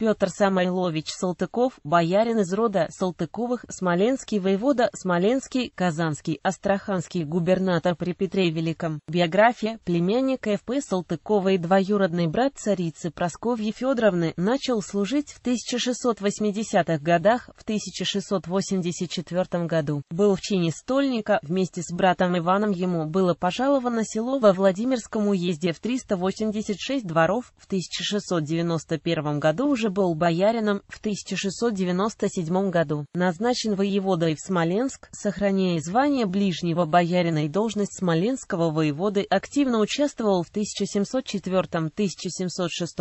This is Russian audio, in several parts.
Петр Самойлович Салтыков, боярин из рода Салтыковых, Смоленский воевода, Смоленский, Казанский, Астраханский губернатор при Петре Великом. Биография Племянник Ф.П. Салтыкова и двоюродный брат царицы Просковьи Федоровны начал служить в 1680-х годах, в 1684 году. Был в чине стольника, вместе с братом Иваном ему было пожаловано село во Владимирском уезде в 386 дворов, в 1691 году уже был боярином в 1697 году, назначен воеводой в Смоленск, сохраняя звание ближнего боярина и должность смоленского воеводы, активно участвовал в 1704-1706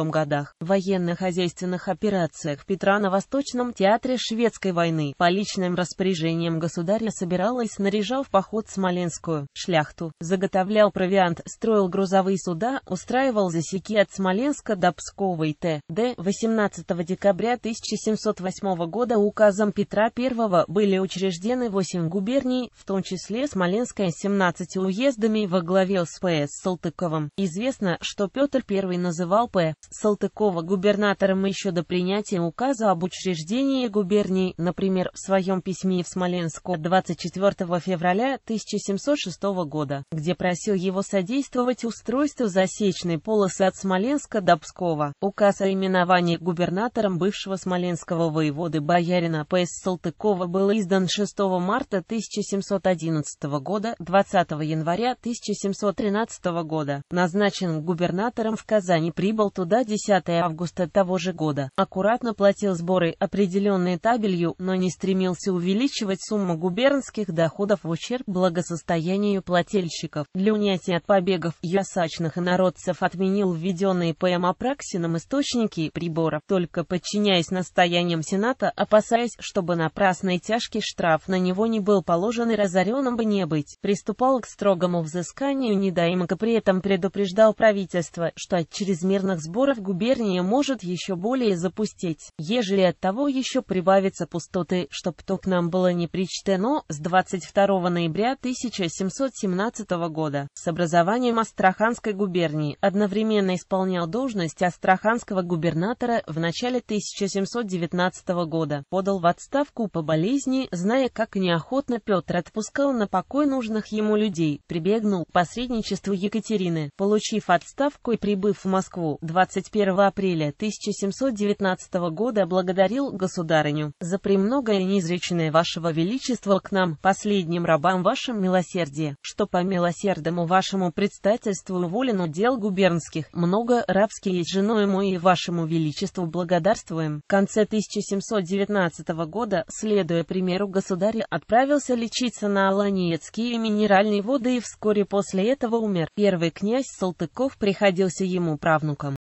годах в военно-хозяйственных операциях Петра на Восточном театре Шведской войны. По личным распоряжениям государя собирал и снаряжал в поход Смоленскую шляхту, заготовлял провиант, строил грузовые суда, устраивал засеки от Смоленска до Пскова и Т.Д. 18 15 декабря 1708 года указом Петра I были учреждены 8 губерний, в том числе Смоленская с 17 уездами во главе с П.С. Салтыковым. Известно, что Петр I называл П. Салтыкова губернатором еще до принятия указа об учреждении губерний, например, в своем письме в Смоленску 24 февраля 1706 года, где просил его содействовать устройству засечной полосы от Смоленска до Пскова. Указ о именовании губернатора губернатором бывшего смоленского воеводы боярина П.С. Салтыкова был издан 6 марта 1711 года, 20 января 1713 года, назначен губернатором в Казани прибыл туда 10 августа того же года, аккуратно платил сборы, определенные табелью, но не стремился увеличивать сумму губернских доходов в ущерб благосостоянию плательщиков. Для унятия от побегов ясачных народцев отменил введенные П.М. Апраксином источники приборов, то только подчиняясь настояниям Сената, опасаясь, чтобы напрасный тяжкий штраф на него не был положен и разоренным бы не быть, приступал к строгому взысканию недоимок и при этом предупреждал правительство, что от чрезмерных сборов губерния может еще более запустить, ежели от того еще прибавится пустоты, чтоб то к нам было не причтено с 22 ноября 1717 года. С образованием Астраханской губернии одновременно исполнял должность астраханского губернатора в в начале 1719 года, подал в отставку по болезни, зная, как неохотно Петр отпускал на покой нужных ему людей, прибегнул к посредничеству Екатерины, получив отставку и прибыв в Москву 21 апреля 1719 года благодарил государыню за премногое неизреченное вашего величества к нам, последним рабам вашим милосердие, что по милосердному вашему предстательству уволен удел губернских, много рабские женою мой и вашему величеству благодарствуем. В конце 1719 года, следуя примеру государя, отправился лечиться на Аланиецкие минеральные воды и вскоре после этого умер. Первый князь Салтыков приходился ему правнуком.